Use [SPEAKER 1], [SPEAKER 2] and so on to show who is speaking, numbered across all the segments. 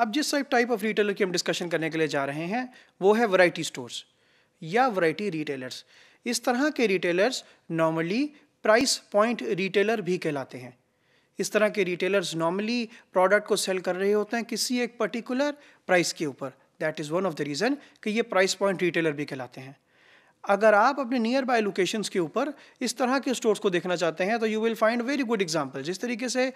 [SPEAKER 1] अब जिस type of retailer की हम डिस्कशन करने के लिए जा रहे हैं वो है वैरायटी स्टोर्स या वैरायटी रिटेलर्स इस तरह के retailers normally price point retailer भी कहलाते हैं इस तरह के रिटेलर्स नॉर्मली प्रोडक्ट को सेल कर रहे होते हैं किसी एक पर्टिकुलर प्राइस के ऊपर that is one of the reason कि ये प्राइस पॉइंट रिटेलर भी कहलाते हैं अगर आप अपने नियर बाय लोकेशंस के ऊपर इस तरह के स्टोर्स को देखना चाहते हैं तो you will find very good example जिस तरीके से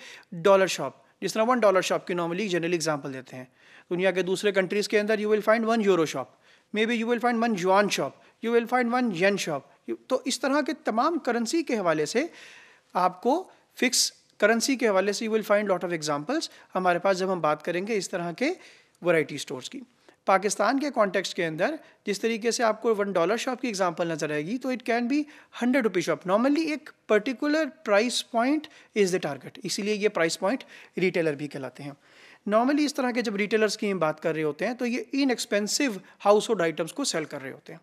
[SPEAKER 1] डॉलर शॉप जिस तरह वन डॉलर शॉप की नॉर्मली जनरल एग्जांपल देते हैं दुनिया के दूसरे कंट्रीज़ के अंदर you will find one euro shop maybe you will find one yuan shop you will find one yen shop तो इस तरह के तमाम करेंसी के हवाले से आपको फिक्स करेंसी के हवाले से you will find lot of examples हमारे पास जब हम बात करेंगे इस तरह के वराइटी स्टोर्स की पाकिस्तान के कॉन्टेक्स्ट के अंदर जिस तरीके से आपको वन डॉलर शॉप की एग्जांपल नज़र आएगी तो it can be hundred rupee shop normally एक particular price point is the target इसीलिए ये प्राइस पॉइंट रिटेलर भी कहलाते हैं नॉर्मली इस तरह के जब रिटेलर्स की हम बात कर रहे होते हैं तो ये इनएक्सपेंसिव हाउस होल्ड आइटम्स को सेल कर रहे होते हैं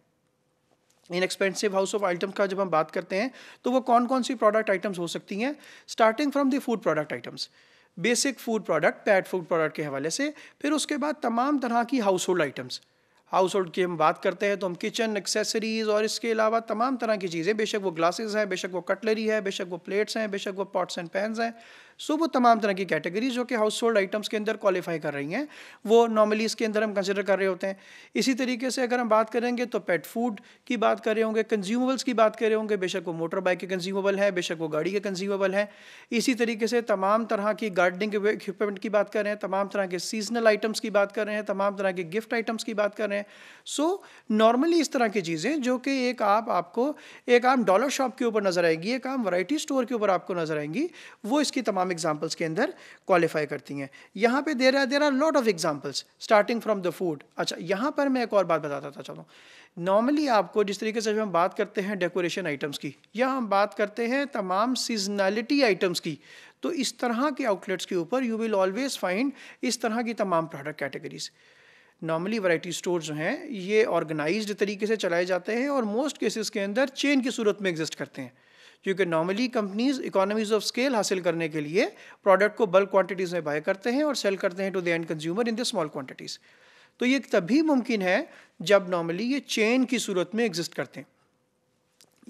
[SPEAKER 1] इनएक्सपेंसिव हाउस ऑफ आइटम्स का जब हम बात करते हैं तो वो कौन कौन सी प्रोडक्ट आइटम्स हो सकती हैं starting from the food product items basic food product pet food product के हवाले से फिर उसके बाद तमाम तरह की household items household की हम बात करते हैं तो हम किचन एक्सेसरीज़ और इसके अलावा तमाम तरह की चीज़ें बेशक वो ग्लासेस हैं बेशक वो कटलरी है बेशक वो प्लेट्स हैं बेशक वो पॉट्स एंड पैनस हैं सो वो तमाम तरह की कैटेगरी जो कि हाउस होल्ड आइटम्स के अंदर क्वालिफाई कर रही हैं वो नॉर्मली इसके अंदर हम कंसिडर कर रहे होते हैं इसी तरीके से अगर हम बात करेंगे तो पेट फूड की बात कर रहे होंगे कंज्यूमेबल्स की बात कर रहे होंगे बेशक वो मोटर बाइक के कंज्यूमेबल हैं बेशक वो गाड़ी के कंज्यूमेबल हैं इसी तरीके से तमाम तरह की गार्डनिंग इक्विपमेंट की बात कर रहे हैं तमाम तरह के सीजनल आइटम्स की बात कर रहे हैं तमाम तरह के गिफ्ट आइटम्स की बात कर रहे हैं सो नॉर्मली इस तरह की चीज़ें जो कि एक आप आपको एक आम डॉलर शॉप के ऊपर नज़र आएगी एक आम वराइटी स्टोर के ऊपर आपको नज़र आएंगी वो इसकी तमाम एग्जाम्पल्स के अंदर क्वालिफाई करती हैं यहाँ पे there are there are lot of examples starting from the food अच्छा यहाँ पर मैं एक और बात बताता था चलो नॉर्मली आपको जिस तरीके से हम बात करते हैं डेकोरेशन आइटम्स की या हम बात करते हैं तमाम सीजनैलिटी आइटम्स की तो इस तरह के आउटलेट्स के ऊपर यू विल ऑलवेज फाइंड इस तरह की तमाम product categories normally variety store जो हैं ये ऑर्गेनाइज तरीके से चलाए जाते हैं और मोस्ट केसेस के अंदर चेन की सूरत में एग्जिस्ट करते हैं क्योंकि normally companies economies of scale हासिल करने के लिए प्रोडक्ट को बल्क क्वांटिटीज़ में बाय करते हैं और सेल करते हैं to the end consumer in the small quantities तो ये तभी मुमकिन है जब नॉर्मली ये चेन की सूरत में एग्जिस्ट करते हैं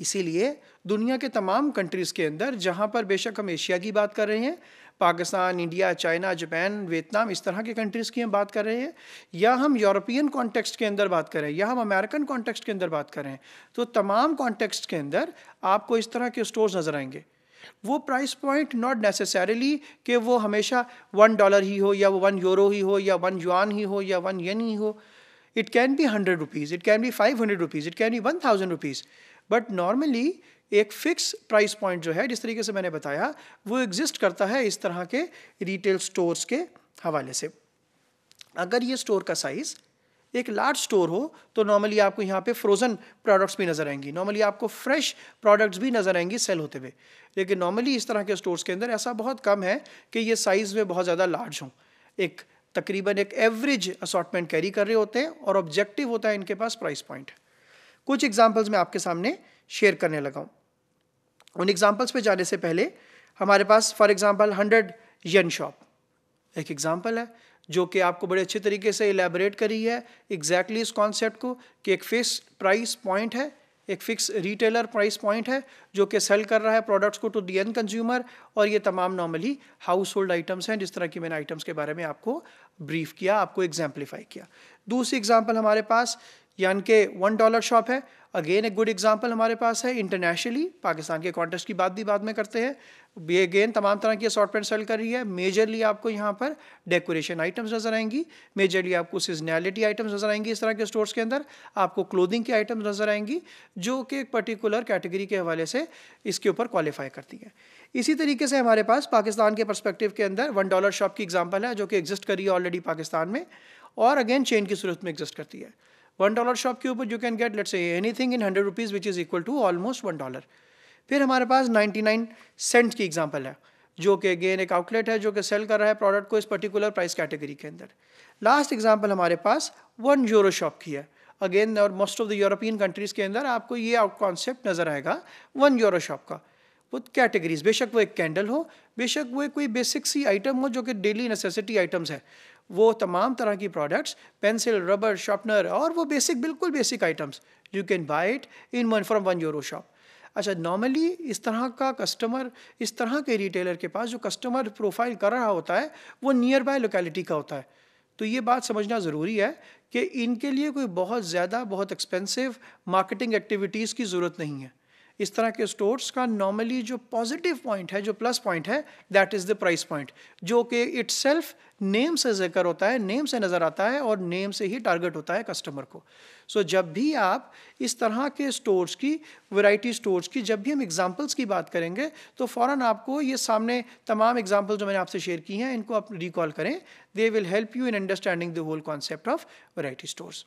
[SPEAKER 1] इसीलिए दुनिया के तमाम कंट्रीज़ के अंदर जहाँ पर बेशक हम एशिया की बात कर रहे हैं Pakistan India China Japan Vietnam इस तरह के कंट्रीज़ की हम बात कर रहे हैं या हम यूरोपियन कॉन्टेक्स्ट के अंदर बात कर रहे हैं या हम अमेरिकन कॉन्टेक्स्ट के अंदर बात कर रहे हैं तो तमाम कॉन्टेक्स्ट के अंदर आपको इस तरह के स्टोर्स नज़र आएंगे वो प्राइस पॉइंट नॉट नेसेसरीली कि वो हमेशा वन डॉलर ही हो या वो वन यूरो ही हो या वन युआन ही हो या वन येन ही हो it can be hundred rupees it can be five hundred rupees it can be one thousand rupees but normally एक फिक्स प्राइस पॉइंट जो है जिस तरीके से मैंने बताया वो एग्जिस्ट करता है इस तरह के रिटेल स्टोर्स के हवाले से अगर ये स्टोर का साइज़ एक लार्ज स्टोर हो तो नॉर्मली आपको यहाँ पे फ्रोज़न प्रोडक्ट्स भी नज़र आएंगी नॉर्मली आपको फ्रेश प्रोडक्ट्स भी नज़र आएंगी सेल होते हुए लेकिन नॉर्मली इस तरह के स्टोर्स के अंदर ऐसा बहुत कम है कि ये साइज़ में बहुत ज़्यादा लार्ज हों एक तकरीबन एक एवरेज असॉटमेंट कैरी कर रहे होते हैं और ऑब्जेक्टिव होता है इनके पास प्राइस पॉइंट कुछ एग्जाम्पल्स मैं आपके सामने शेयर करने लगा हूँ उन एग्जाम्पल्स पे जाने से पहले हमारे पास for example hundred yen shop एक एग्जाम्पल है जो कि आपको बड़े अच्छे तरीके से एलेबरेट करी है एग्जैक्टली exactly इस कॉन्सेप्ट को कि एक फिक्स प्राइस पॉइंट है एक फिक्स रिटेलर प्राइस पॉइंट है जो कि सेल कर रहा है प्रोडक्ट्स को टू दी एन कंज्यूमर और ये तमाम नॉर्मली हाउस होल्ड आइटम्स हैं जिस तरह की मैंने आइटम्स के बारे में आपको ब्रीफ किया आपको एग्जाम्पलीफाई किया दूसरी एग्जाम्पल हमारे पास यानि कि वन डॉलर शॉप है अगेन एक गुड एग्जाम्पल हमारे पास है इंटरनेशनली पाकिस्तान के कॉन्टेस्ट की बात भी बाद में करते हैं बी अगेन तमाम तरह की असॉटमेंट सेल कर रही है मेजरली आपको यहाँ पर डेकोरेशन आइटम्स नज़र आएंगी मेजरली आपको सीजनैलिटी आइटम्स नज़र आएंगी इस तरह के स्टोर्स के अंदर आपको क्लोदिंग की आइटम्स नज़र आएंगी जो कि एक पर्टिकुलर कैटेगरी के हवाले से इसके ऊपर क्वालिफाई करती है इसी तरीके से हमारे पास पाकिस्तान के परस्पेक्टिव के अंदर वन डॉलर शॉप की एग्जाम्पल है जो कि एग्जिस्ट करी है ऑलरेडी पाकिस्तान में और अगेन चेन की सूरत में एग्जिस्ट करती है वन डॉलर शॉप के ऊपर you can get let's anything in hundred rupees which is equal to almost one dollar फिर हमारे पास नाइन्टी नाइन सेंट की एग्जाम्पल है जो कि अगेन एक आउटलेट है जो कि सेल कर रहा है प्रोडक्ट को इस पर्टिकुलर प्राइस कैटेगरी के अंदर लास्ट एग्जाम्पल हमारे पास वन यूरो शॉप की है अगेन और most of the European countries के अंदर आपको ये आउट कॉन्सेप्ट नज़र आएगा वन यूरो शॉप का वो कैटेगरीज बेशक वो एक कैंडल हो बेशक वो कोई बेसिक सी आइटम हो जो कि डेली नेसेसिटी आइटम्स है वो तमाम तरह की प्रोडक्ट्स पेंसिल रबर शार्पनर और वो बेसिक बिल्कुल basic items you can buy it in one from one euro shop अच्छा नॉर्मली इस तरह का कस्टमर इस तरह के रिटेलर के पास जो कस्टमर प्रोफाइल कर रहा होता है वो नियर बाय लोकेलिटी का होता है तो ये बात समझना ज़रूरी है कि इनके लिए कोई बहुत ज़्यादा बहुत एक्सपेंसिव मार्केटिंग एक्टिविटीज़ की ज़रूरत नहीं है इस तरह के स्टोर्स का नॉर्मली जो पॉजिटिव पॉइंट है जो प्लस पॉइंट है that is the price point जो कि इट नेम से जिक्र होता है नेम से नज़र आता है और नेम से ही टारगेट होता है कस्टमर को सो so, जब भी आप इस तरह के स्टोर्स की वैरायटी स्टोर्स की जब भी हम एग्जांपल्स की बात करेंगे तो फ़ौरन आपको ये सामने तमाम एग्जांपल जो मैंने आपसे शेयर की हैं इनको आप रिकॉल करें they will help you in understanding the whole concept of variety stores